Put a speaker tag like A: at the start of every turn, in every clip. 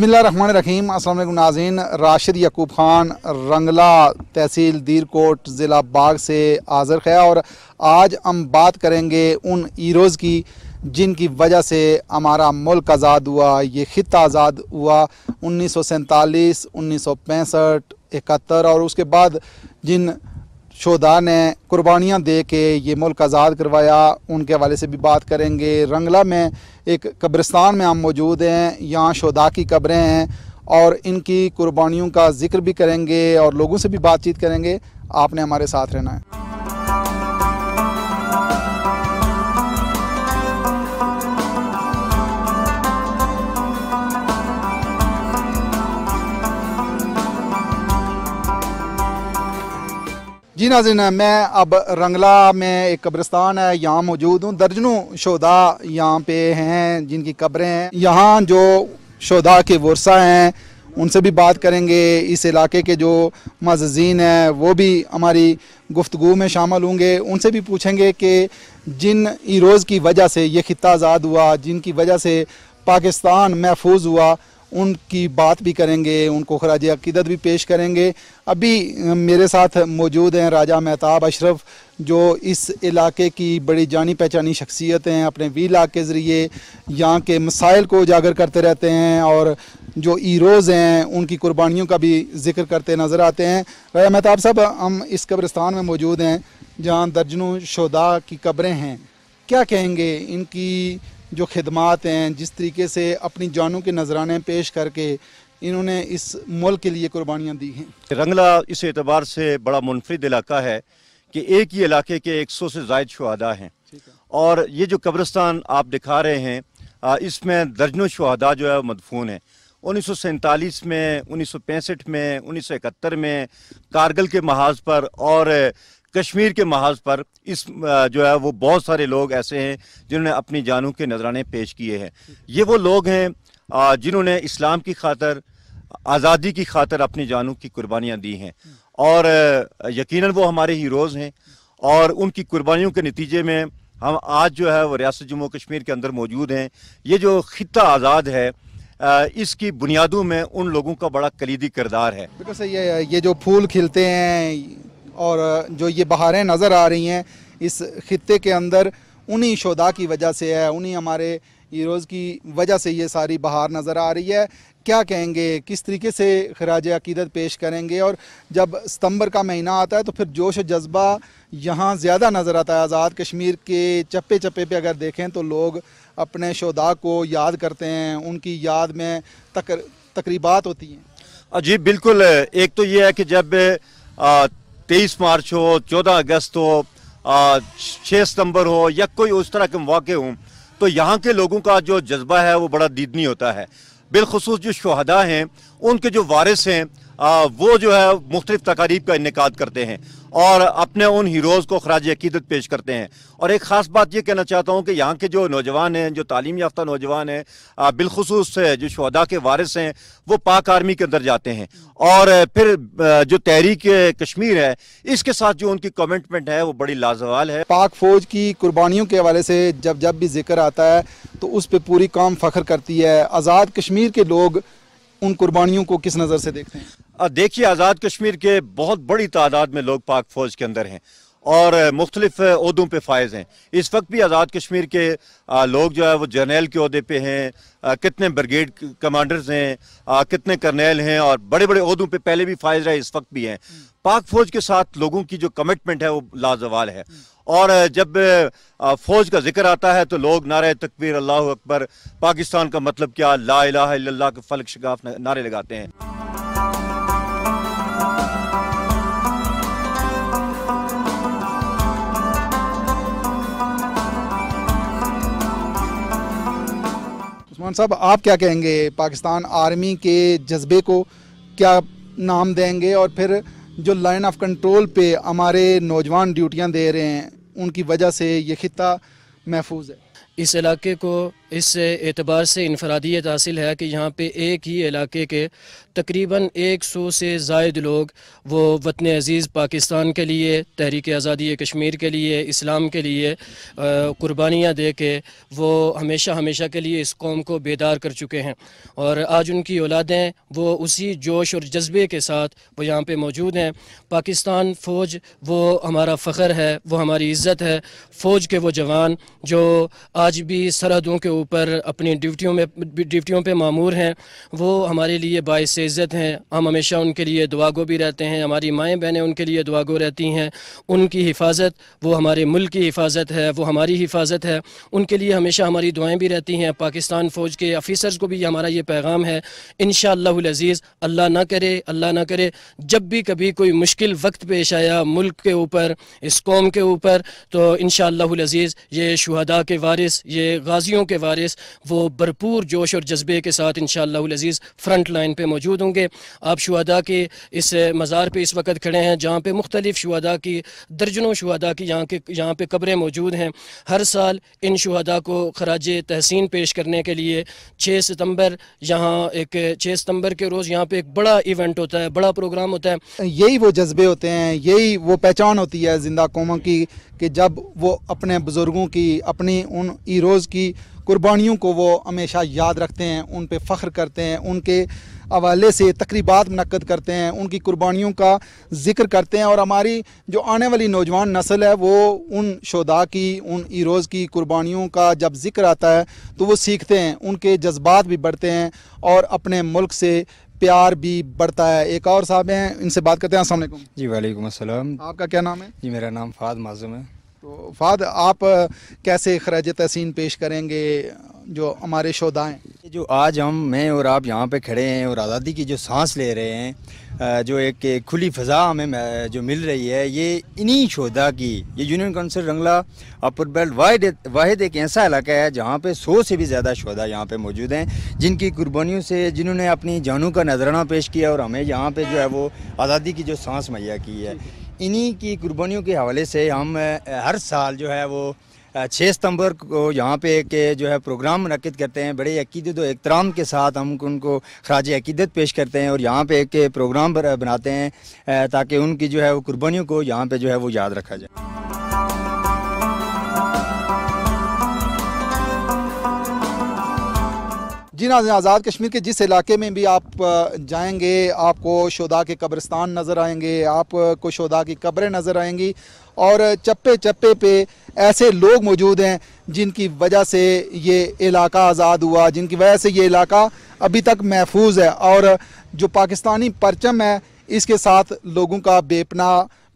A: बसमीम असल नाजीन राशिद यकूब ख़ान रंगला तहसील दीरकोट ज़िला बाग से हाज़र है और आज हम बात करेंगे उन हीरोज़ की जिनकी वजह से हमारा मुल्क आज़ाद हुआ ये ख़त आज़ाद हुआ उन्नीस सौ सैंतालीस उन्नीस सौ पैंसठ इकहत्तर और उसके बाद जिन शोदा ने कुर्बानियाँ दे के ये मुल्क आज़ाद करवाया उनके हवाले से भी बात करेंगे रंगला में एक कब्रिस्तान में हम मौजूद हैं यहाँ शोदा की कब्रें हैं और इनकी कुर्बानियों का जिक्र भी करेंगे और लोगों से भी बातचीत करेंगे आपने हमारे साथ रहना है जी नाजिन मैं अब रंगला में एक कब्रिस्तान है यहाँ मौजूद हूँ दर्जनों शोदा यहाँ पे हैं जिनकी कब्रें हैं यहाँ जो शोदा के वर्षा हैं उनसे भी बात करेंगे इस इलाके के जो मजीन हैं वो भी हमारी गुफ्तु में शामिल होंगे उनसे भी पूछेंगे कि जिन इरोज़ की वजह से ये ख़िता आज़ाद हुआ जिनकी वजह से पाकिस्तान महफूज हुआ उनकी बात भी करेंगे उनको खराज अकीदत भी पेश करेंगे अभी मेरे साथ मौजूद हैं राजा मेहताब अशरफ जो इस इलाके की बड़ी जानी पहचानी शख्सियत हैं अपने वीला के ज़रिए यहाँ के मसाइल को उजागर करते रहते हैं और जो ईरोज़ हैं उनकी कुर्बानियों का भी जिक्र करते नज़र आते हैं राजा महताब साहब हम इस कब्रिस्तान में मौजूद हैं जहाँ दर्जनों शदा की कब्रें हैं क्या कहेंगे इनकी जो खदमात हैं जिस तरीके से अपनी जानों के नजराने पेश करके इन्होंने इस मुल्क के लिए कुर्बानियाँ दी हैं
B: रंगला इस एतबार से बड़ा मुनफरद इलाका है कि एक ही इलाके के एक सौ से जायद शहदा हैं और ये जो कब्रस्तान आप दिखा रहे हैं इसमें दर्जनों शहदा जो है मदफून है उन्नीस सौ सैंतालीस में उन्नीस सौ पैंसठ में उन्नीस सौ इकहत्तर में कारगिल के महाज पर और कश्मीर के महाज पर इस जो है वो बहुत सारे लोग ऐसे हैं जिन्होंने अपनी जानों के नजराने पेश किए हैं ये वो लोग हैं जिन्होंने इस्लाम की खातर आज़ादी की खातर अपनी जानों की कुर्बानियाँ दी हैं और यकीनन वो हमारे हीरोज़ हैं और उनकी कुर्बानियों के नतीजे में हम आज जो है वो रियासत जम्मू कश्मीर के अंदर मौजूद हैं ये जो खिता आज़ाद है इसकी बुनियादों में उन लोगों का बड़ा कलीदी किरदार है
A: बिल्कुल सही है ये जो फूल खिलते हैं और जो ये बहारें नज़र आ रही हैं इस ख़त्े के अंदर उन्हीं शोदा की वजह से है उन्हीं हमारे हीरोज़ की वजह से ये सारी बहार नज़र आ रही है क्या कहेंगे किस तरीके से खराज अकीदत पेश करेंगे और जब सितंबर का महीना आता है तो फिर जोश जज्बा यहाँ ज़्यादा नज़र आता है आज़ाद कश्मीर के चप्पे चप्पे पे अगर देखें तो लोग अपने शोदा को याद करते हैं उनकी याद में तकर तकरीबात होती
B: हैं जी बिल्कुल एक तो ये है कि जब तेईस मार्च हो चौदह अगस्त हो छः सितंबर हो या कोई उस तरह के मौके हों तो यहाँ के लोगों का जो जज्बा है वो बड़ा दीदनी होता है बिलखसूस जो शहदा हैं उनके जो वारिस हैं वो जो है मुख्तलिफ तकारीब का इनका करते हैं और अपने उन हीरोज़ को खराज अकीदत पेश करते हैं और एक ख़ास बात यह कहना चाहता हूँ कि यहाँ के जो नौजवान हैं जो तालीम याफ्ता नौजवान हैं बिलखसूस जो शहदा के वारिस हैं वो पाक आर्मी के अंदर जाते हैं और फिर जो तहरीक कश्मीर है इसके साथ जो उनकी कमिटमेंट है वो बड़ी लाजवाल है पाक फ़ौज की
A: कुर्बानियों के हवाले से जब जब भी जिक्र आता है तो उस पर पूरी काम फ़ख्र करती है आज़ाद कश्मीर के लोग उन कुर्बानियों को
B: किस नज़र से देखते हैं देखिए आज़ाद कश्मीर के बहुत बड़ी तादाद में लोग पाक फौज के अंदर हैं और मुख्तलिफ अहदों पर फायज़ हैं इस वक्त भी आज़ाद कश्मीर के लोग जो है वो जर्नैल के अहदे पे हैं कितने ब्रिगेड कमांडर्स हैं कितने कर्नैल हैं और बड़े बड़े अहदों पे पहले भी फायज रहे इस वक्त भी हैं पाक फौज के साथ लोगों की जो कमिटमेंट है वो लाजवाल है और जब फौज का जिक्र आता है तो लोग नारे तकबीर अल्लाह अकबर पाकिस्तान का मतलब क्या ला इलाहा इल्लल्लाह के फलक शगाफ नारे लगाते हैं
A: खान साहब आप क्या कहेंगे पाकिस्तान आर्मी के जज्बे को क्या नाम देंगे और फिर जो लाइन ऑफ कंट्रोल पे हमारे नौजवान ड्यूटियां दे रहे हैं उनकी वजह से ये खिता महफूज है इस इलाके
C: को इस एतबार से इनफरादियत हासिल है कि यहाँ पर एक ही इलाके के तकरीबन सौ से जायद लोग वो वतन अज़ीज़ पाकिस्तान के लिए तहरीक आज़ादी कश्मीर के लिए इस्लाम के लिए कुर्बानियाँ दे के वो हमेशा हमेशा के लिए इस कौम को बेदार कर चुके हैं और आज उनकी औलादें वो उसी जोश और जज्बे के साथ वो यहाँ पर मौजूद हैं पाकिस्तान फ़ौज वो हमारा फ़ख्र है वो हमारी इज़्ज़त है फ़ौज के वो जवान जो आज भी सरहदों के ऊपर अपनी ड्यूटियों में ड्यूटियों पे मामूर हैं वो हमारे लिए बायस इज़्ज़त हैं हम हमेशा उनके लिए दुआगो भी रहते हैं हमारी माएँ बहनें उनके लिए दुआगो रहती हैं उनकी हिफाजत वो हमारे मुल्क की हिफाजत है वो हमारी हिफाजत है उनके लिए हमेशा हमारी दुआएँ भी रहती हैं पाकिस्तान फ़ौज के अफीसर्स को भी हमारा ये पैगाम है इन शज़ीज़ अल्लाह ना करे अल्लाह ना करे जब भी कभी कोई मुश्किल वक्त पेश आया मुल्क के ऊपर इस कौम के ऊपर तो इन शज़ीज़ ये शहदा के वारिस ये गाजियों के वारिस फारिस वो भरपूर जोश और जज्बे के साथ इन शजीज़ फ्रंट लाइन पर मौजूद होंगे आप शुदा के इस मज़ार पर इस वक्त खड़े हैं जहाँ पर मुख्तलिफ शुदा की दर्जनों शुदा की यहाँ के यहाँ पर कब्रें मौजूद हैं हर साल इन शुदा को खराज तहसीन पेश करने के लिए छः सितम्बर यहाँ एक छः सितम्बर के रोज़ यहाँ पर एक बड़ा इवेंट होता है बड़ा प्रोग्राम होता
A: है यही वो जज्बे होते हैं यही वो पहचान होती है ज़िंदा कौमों की कि जब वो अपने बुज़ुर्गों की अपनी उन हीरोज़ की कुर्बानियों को वो हमेशा याद रखते हैं उन पर फ़ख्र करते हैं उनके हवाले से तकरीबा मनक़द करते हैं उनकी कुर्बानियों का जिक्र करते हैं और हमारी जो आने वाली नौजवान नस्ल है वो उन शुदा की उन हीरोज़ की कुर्बानियों का जब जिक्र आता है तो वो सीखते हैं उनके जज्बात भी बढ़ते हैं और अपने मुल्क से प्यार भी बढ़ता है एक और साहब हैं इनसे बात करते हैं असल जी वालेकुम असलम आपका क्या नाम है जी मेरा नाम फ़ाद माजुम है तो फाद आप कैसे खराज तहसीन पेश करेंगे जो हमारे शोधाएँ
D: जो आज हम मैं और आप यहाँ पे खड़े हैं और आज़ादी की जो सांस ले रहे हैं जो एक खुली फ़ज़ा हमें जो मिल रही है ये इन्हीं शोधा की ये यूनियन काउंसिल रंगला अपर बेल्ट वाहिद वाहिद एक ऐसा इलाका है जहाँ पे सौ से भी ज़्यादा शोधा यहाँ पे मौजूद हैं जिनकी कुर्बानियों से जिन्होंने अपनी जानों का नजराना पेश किया और हमें यहाँ पर जो है वो आज़ादी की जो सांस मुहैया की है इन्हीं की कुर्बानियों के हवाले से हम हर साल जो है वो छः सितंबर को यहाँ पे के जो है प्रोग्राम मनकद करते हैं बड़े अकीदत और एहतराम के साथ हम उनको खराज अकीदत पेश करते हैं और यहाँ पे के प्रोग्राम बनाते हैं ताकि उनकी जो है वो कुर्बानियों को यहाँ पे जो है वो याद रखा जाए
A: जी ना आज़ाद कश्मीर के जिस इलाके में भी आप जाएंगे आपको शोदा के कब्रस्तान नज़र आएंगे आपको शोदा की कब्रें नज़र आएंगी और चप्पे चप्पे पे ऐसे लोग मौजूद हैं जिनकी वजह से ये इलाका आज़ाद हुआ जिनकी वजह से ये इलाका अभी तक महफूज है और जो पाकिस्तानी परचम है इसके साथ लोगों का बेपना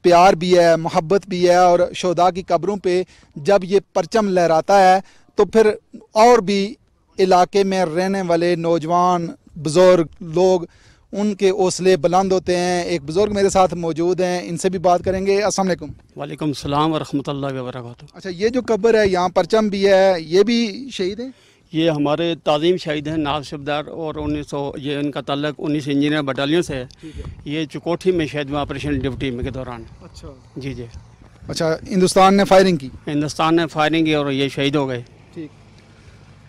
A: प्यार भी है मोहब्बत भी है और शोदा की कब्रों पर जब ये परचम लहराता है तो फिर और भी इलाके में रहने वाले नौजवान बुज़ुर्ग लोग उनके हौसले बुलंद होते हैं एक बुज़ुर्ग मेरे साथ मौजूद हैं इनसे भी बात करेंगे असल
D: वालेकुम सलाम वरहमतुल्लाह वबरकातुहू
A: अच्छा ये जो कब्र है यहाँ परचम भी है ये भी शहीद है
D: ये हमारे तज़ीम शहीद हैं नाव शबदार और उन्नीस सौ ये इनका तल्लक उन्नीस इंजीनियर बटालियन से है ये चुकोठी में शहीद में ऑपरेशन ड्यूटी में के दौरान अच्छा जी जी
A: अच्छा हिंदुस्तान ने फायरिंग
D: की हिंदुस्तान ने फायरिंग की और ये शहीद हो गए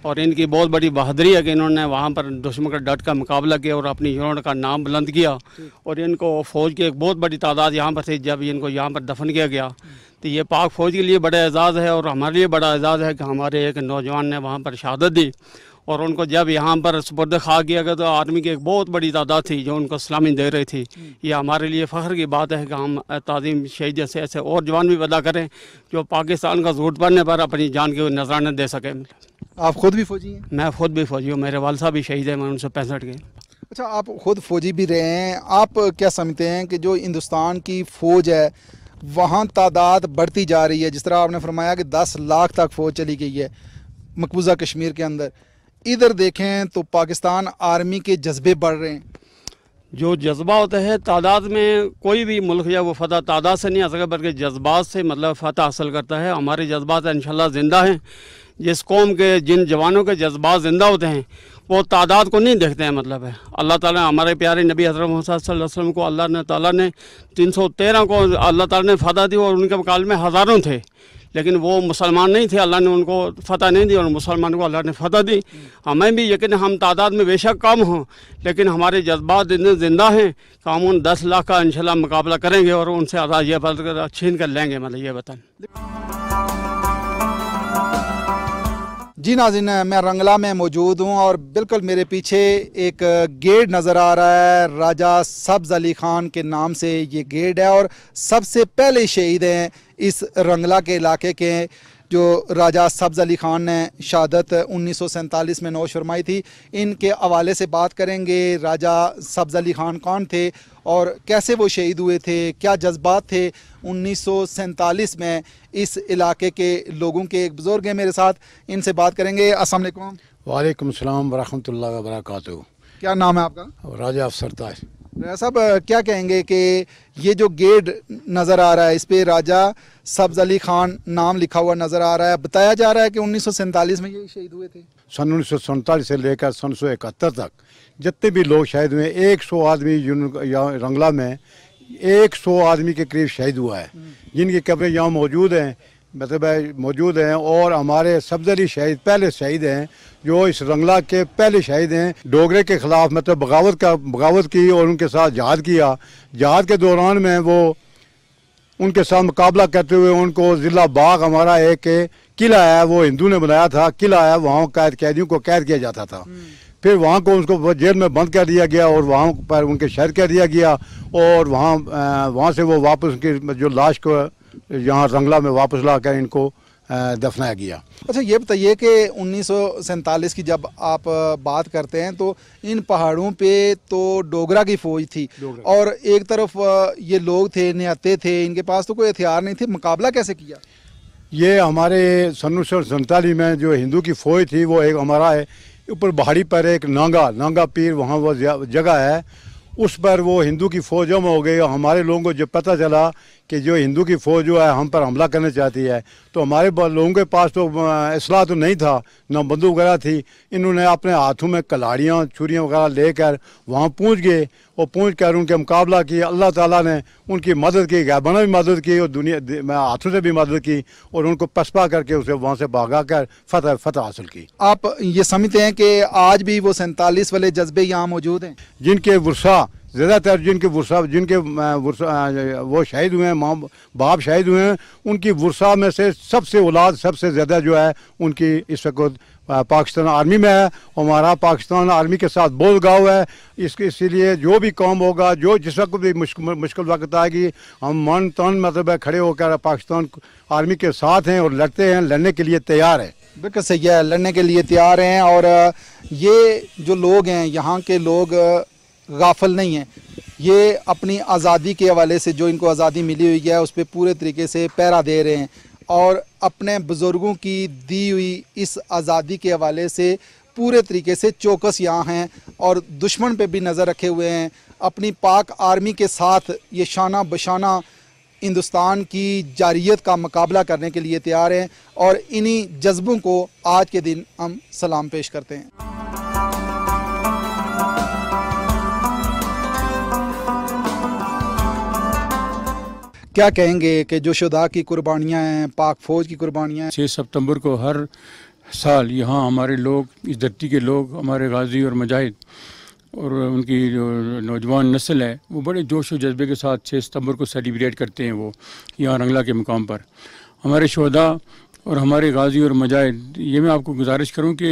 D: और इनकी बहुत बड़ी बहादरी है कि इन्होंने वहाँ पर दुश्मन का डट का मुकाबला किया और अपनी यूनिट का नाम बुलंद किया और इनको फ़ौज की एक बहुत बड़ी तादाद यहाँ पर थी जब इनको यहाँ पर दफन किया गया तो ये पाक फ़ौज के लिए बड़ा एजाज़ है और हमारे लिए बड़ा एजाज़ है कि हमारे एक नौजवान ने वहाँ पर शहादत दी और उनको जब यहाँ पर सुपुर्द खा किया गया तो आर्मी की एक बहुत बड़ी तादाद थी जो उनको सलामी दे रही थी ये हमारे लिए फ़ख्र की बात है कि हम तज़ीम शहीद जैसे ऐसे और जवान भी पैदा करें जो पाकिस्तान का जरूरत पड़ने पर अपनी जान की नजराना दे सकें आप खुद भी फौजी हैं मैं खुद भी फौजी हूँ मेरे वाल साहब भी शहीद हैं मैं उनसे पैंसठ के
A: अच्छा आप खुद फौजी भी रहे हैं आप क्या समझते हैं कि जो हिंदुस्तान की फ़ौज है वहाँ तादाद बढ़ती जा रही है जिस तरह आपने फरमाया कि दस लाख तक फ़ौज चली गई है मकबूजा कश्मीर के अंदर इधर देखें तो पाकिस्तान आर्मी के जज्बे बढ़ रहे हैं
D: जो जज्बा होता है तादाद में कोई भी मुल्क या वो फतह तादाद से नहीं आ सका बल्कि जज्बात से मतलब फतह हासिल करता है हमारे जज्बात इन जिंदा हैं जिस कौम के जिन जवानों के जज्बात ज़िंदा होते हैं वो तादाद को नहीं देखते हैं मतलब है अल्लाह ताला हमारे प्यारे नबी हजरत मोहम्मद वसल्लम को अल्लाह ने ताला ने 313 को अल्लाह ताला ने फतह दी और उनके मुकाबले में हज़ारों थे लेकिन वो मुसलमान नहीं थे अल्लाह ने उनको फतह नहीं दी और मुसलमान को अल्लाह ने फतह दी हमें भी यकीन हम तादाद में बेशक कम हों लेकिन हमारे जज्बात ज़िंदा हैं कि तो हम उन दस लाख का इंशाल्लाह मुकाबला करेंगे और उनसे आज़ाद ये छीन कर लेंगे मतलब ये वतन जी नाजिन
A: मैं रंगला में मौजूद हूँ और बिल्कुल मेरे पीछे एक गेट नज़र आ रहा है राजा सब्ज़ अली ख़ान के नाम से ये गेट है और सबसे पहले शहीद हैं इस रंगला के इलाके के जो राजा सब्ज़ अली ख़ान ने शहादत उन्नीस सौ सैंतालीस में नौश फरमाई थी इनके हवाले से बात करेंगे राजा सब्ज़ अली ख़ान कौन थे और कैसे वो शहीद हुए थे क्या जज्बात थे उन्नीस सौ सैंतालीस में इस इलाके के लोगों के एक बुज़ुर्ग हैं मेरे साथ इनसे बात करेंगे असलम
E: वालेकुम सलाम वरहमल वर्का क्या नाम है आपका राजा अफसरताज
A: साहब क्या कहेंगे कि ये जो गेट नज़र आ रहा है इस पर राजा सब्ज अली खान नाम लिखा हुआ नज़र आ रहा है बताया जा रहा है कि उन्नीस में ये शहीद हुए थे
E: सन उन्नीस से लेकर सन सौ इकहत्तर तक जितने भी लोग शहीद हुए एक सौ आदमी रंगला में एक सौ आदमी के करीब शहीद हुआ है हम्म। जिनकी कब्रें यहाँ मौजूद हैं मतलब मौजूद हैं और हमारे सफदरी शहीद पहले शहीद हैं जो इस रंगला के पहले शहीद हैं डोगरे के ख़िलाफ़ मतलब बगावत का बगावत की और उनके साथ जहाद किया जहाद के दौरान में वो उनके साथ मुकाबला करते हुए उनको ज़िला बाग हमारा एक किला है वो हिंदू ने बनाया था किला है वहाँ कैद कैदियों को कैद किया जाता था हम्म। फिर वहाँ को उसको जेल में बंद कर दिया गया और वहाँ पर उनके शहर कर दिया गया और वहाँ वहाँ से वो वापस उनकी जो लाश को यहाँ रंगला में वापस ला कर इनको दफनाया गया
A: अच्छा ये बताइए कि उन्नीस की जब आप बात करते हैं तो इन पहाड़ों पे तो डोगरा की फौज थी और एक तरफ ये लोग थे नहाते थे इनके पास तो कोई हथियार नहीं थे मुकाबला कैसे किया
E: ये हमारे सन सैतालीस में जो हिंदू की फौज थी वो एक हमारा है ऊपर पहाड़ी पर एक नांगा नांगा पीर वहाँ वो जगह है उस पर वो हिंदू की फौज जमा हो गई हमारे लोगों को जब पता चला कि जो हिंदू की फ़ौज जो है हम पर हमला करना चाहती है तो हमारे लोगों के पास तो असलाह तो नहीं था ना बंदूक वगैरह थी इन्होंने अपने हाथों में कलाड़ियाँ छुरियाँ वगैरह लेकर वहाँ पहुँच गए और पहुँच कर उनके मुकाबला की अल्लाह ताला ने उनकी मदद की गैबाना भी मदद की और दुनिया हाथों से भी मदद की और उनको पसपा करके उसे वहाँ से भागा कर फतह फतह हासिल की आप ये समझते हैं कि आज भी वो सैंतालीस वाले जज्बे यहाँ मौजूद हैं जिनके वर्षा ज़्यादातर जिनके वर्षा जिनके वर्षा वो शहीद हुए हैं माँ बाप शहीद हुए हैं उनकी वर्षा में से सबसे औलाद सबसे ज़्यादा जो है उनकी इस वक्त पाकिस्तान आर्मी में है हमारा पाकिस्तान आर्मी के साथ बोल गाँव है इसके इसीलिए जो भी काम होगा जो जिस वक्त भी मुश्किल वक्त आएगी हम मन तन मतलब खड़े होकर
A: पाकिस्तान आर्मी के साथ हैं और लड़ते हैं लड़ने के लिए तैयार हैं बिल्कुल सही है लड़ने के लिए तैयार हैं और ये जो लोग हैं यहाँ के लोग गाफल नहीं है ये अपनी आज़ादी के हवाले से जो इनको आज़ादी मिली हुई है उस पर पूरे तरीके से पैरा दे रहे हैं और अपने बुज़ुर्गों की दी हुई इस आज़ादी के हवाले से पूरे तरीके से चौकस यहाँ हैं और दुश्मन पे भी नज़र रखे हुए हैं अपनी पाक आर्मी के साथ ये शाना बशाना हिंदुस्तान की जारियत का मुकाबला करने के लिए तैयार हैं और इन्हीं जज्बों को आज के दिन हम सलाम पेश करते हैं क्या कहेंगे कि जो शुदा की कुर्बानियाँ हैं पाक फौज की कुर्बानियाँ छः सितंबर को हर साल यहाँ हमारे
F: लोग इस धरती के लोग हमारे गाजी और मजाहिद और उनकी जो नौजवान नस्ल है वो बड़े जोश व जज्बे के साथ छः सितंबर को सेलिब्रेट करते हैं वो यहाँ रंगला के मुकाम पर हमारे शहदा और हमारे गाजी और मजाहिद ये मैं आपको गुजारिश करूँ कि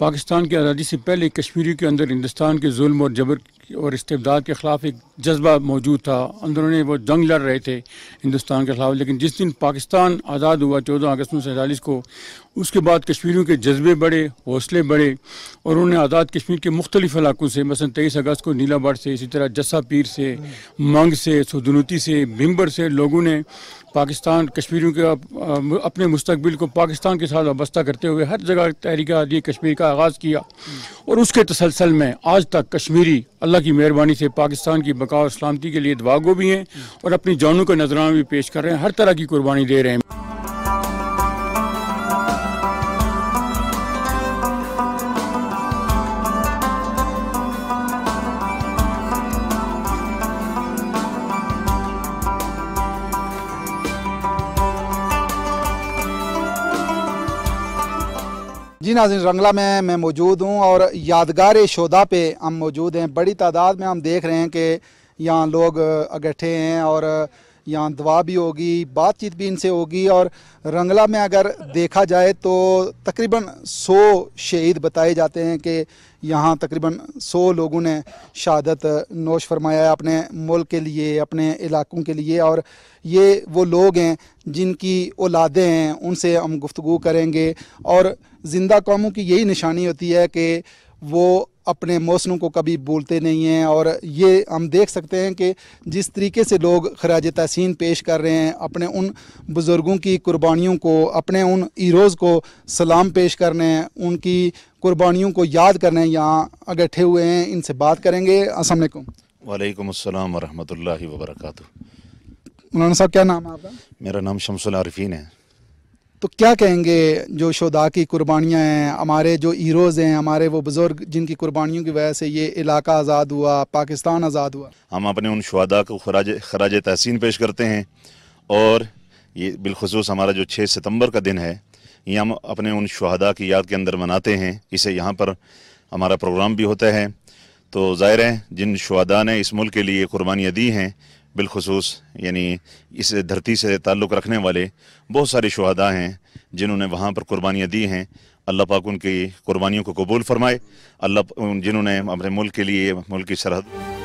F: पाकिस्तान की आज़ादी से पहले कश्मीरी के अंदर हिंदुस्तान के जुल्म और जबर और इस्तेदाद के ख़िलाफ़ एक जज्बा मौजूद था उन्हें वो जंग लड़ रहे थे हिंदुस्तान के ख़िलाफ़ लेकिन जिस दिन पाकिस्तान आज़ाद हुआ चौदह अगस्त उन्नीस सैंतालीस को उसके बाद कश्मीरियों के जज्बे बढ़े हौसले बढ़े और उन्होंने आज़ाद कश्मीर के मुख्तलिफ इलाकों से मसलन तेईस अगस्त को नीलाबाड़ से इसी तरह जस्सा पीर से मंग से सदनूती से भिम्बर से लोगों ने पाकिस्तान कश्मीरियों के अपने मुस्तबिल को पाकिस्तान के साथ वाबस्ता करते हुए हर जगह तहरीक आदि कश्मीर का आगाज़ किया और उसके तसलसल में आज तक कश्मीरी अल्लाह की मेहरबानी से पाकिस्तान की बका और सलामती के लिए दवागो भी हैं और अपनी जानों का नजराना भी पेश कर रहे हैं हर तरह की कुर्बानी दे रहे हैं
A: जी नाजिन रंगला में मैं मौजूद हूँ और यादगार शोदा पे हम मौजूद हैं बड़ी तादाद में हम देख रहे हैं कि यहाँ लोग इकट्ठे हैं और यहाँ दवा भी होगी बातचीत भी इनसे होगी और रंगला में अगर देखा जाए तो तकरीबन सौ शहीद बताए जाते हैं कि यहाँ तकरीबन सौ लोगों ने शहादत नोश फरमाया अपने मुल्क के लिए अपने इलाकों के लिए और ये वो लोग हैं जिनकी औलादें हैं उनसे हम गुफ्तु करेंगे और ज़िंदा कौमों की यही निशानी होती है कि वो अपने मौसमों को कभी भूलते नहीं हैं और ये हम देख सकते हैं कि जिस तरीके से लोग खराज तहसिन पेश कर रहे हैं अपने उन बुज़ुर्गों की कुर्बानियों को अपने उन हीरोज़ को सलाम पेश कर रहे हैं उनकी कुर्बानियों को याद कर रहे हैं यहाँ इकट्ठे हुए हैं इनसे बात करेंगे असल
B: वालेकुम अस्सलाम वरहमतुल्लाहि वबरकातुहू
A: मौलाना साहब क्या नाम है आपका
B: मेरा नाम शमसुल आरफीन है
A: तो क्या कहेंगे जो शोदा की कुर्बानियाँ हैं हमारे जो हीरोज़ हैं हमारे वो बुज़ुर्ग जिनकी कुर्बानियों की वजह से ये इलाका आज़ाद हुआ पाकिस्तान आज़ाद हुआ
B: हम अपने उन शहदा को खराज खराज तहसीन पेश करते हैं और ये बिलखसूस हमारा जो छः सितम्बर का दिन है ये हम अपने उन शहदा की याद के अंदर मनाते हैं इसे यहाँ पर हमारा प्रोग्राम भी होता है तो ज़ाहिर है जिन शहदा ने इस मुल्क के लिए कुर्बानियाँ दी हैं बिलखसूस यानी इस धरती से ताल्लुक़ रखने वाले बहुत सारे शहदा हैं जिन्होंने वहाँ पर कुर्बानियाँ दी हैं अल्लाह पाक उनकी कुर्बानियों को कबूल फरमाए अल्लाह जिन्होंने अपने मुल्क के लिए मुल्क की सरहद